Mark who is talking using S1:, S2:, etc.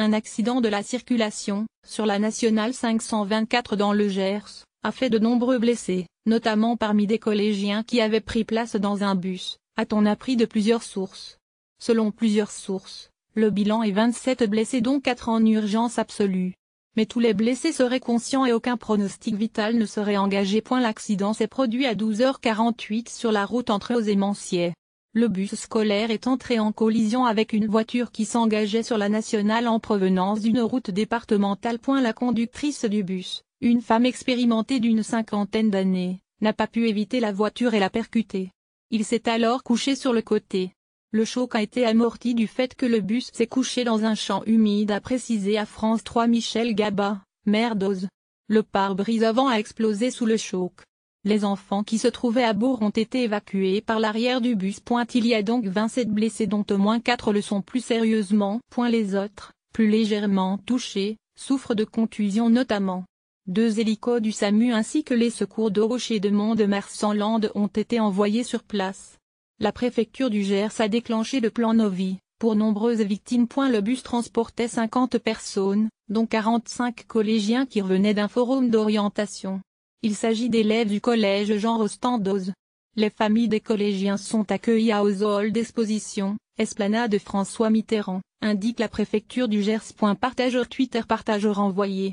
S1: Un accident de la circulation, sur la nationale 524 dans le Gers, a fait de nombreux blessés, notamment parmi des collégiens qui avaient pris place dans un bus, a-t-on appris de plusieurs sources. Selon plusieurs sources, le bilan est 27 blessés dont 4 en urgence absolue. Mais tous les blessés seraient conscients et aucun pronostic vital ne serait engagé. L'accident s'est produit à 12h48 sur la route entre Aux et le bus scolaire est entré en collision avec une voiture qui s'engageait sur la nationale en provenance d'une route départementale. La conductrice du bus, une femme expérimentée d'une cinquantaine d'années, n'a pas pu éviter la voiture et l'a percutée. Il s'est alors couché sur le côté. Le choc a été amorti du fait que le bus s'est couché dans un champ humide a précisé à France 3 Michel Gaba, maire d'Oz. Le pare-brise avant a explosé sous le choc. Les enfants qui se trouvaient à bord ont été évacués par l'arrière du bus. Il y a donc 27 blessés dont au moins 4 le sont plus sérieusement. Les autres, plus légèrement touchés, souffrent de contusions notamment. Deux hélicos du SAMU ainsi que les secours de Rocher de mont de en lande ont été envoyés sur place. La préfecture du Gers a déclenché le plan Novi. Pour nombreuses victimes, le bus transportait 50 personnes, dont 45 collégiens qui revenaient d'un forum d'orientation. Il s'agit d'élèves du collège Jean Rostandoz. Les familles des collégiens sont accueillies à Ozol d'Exposition, esplanade François Mitterrand, indique la préfecture du Gers. Partageur Twitter partageur envoyé.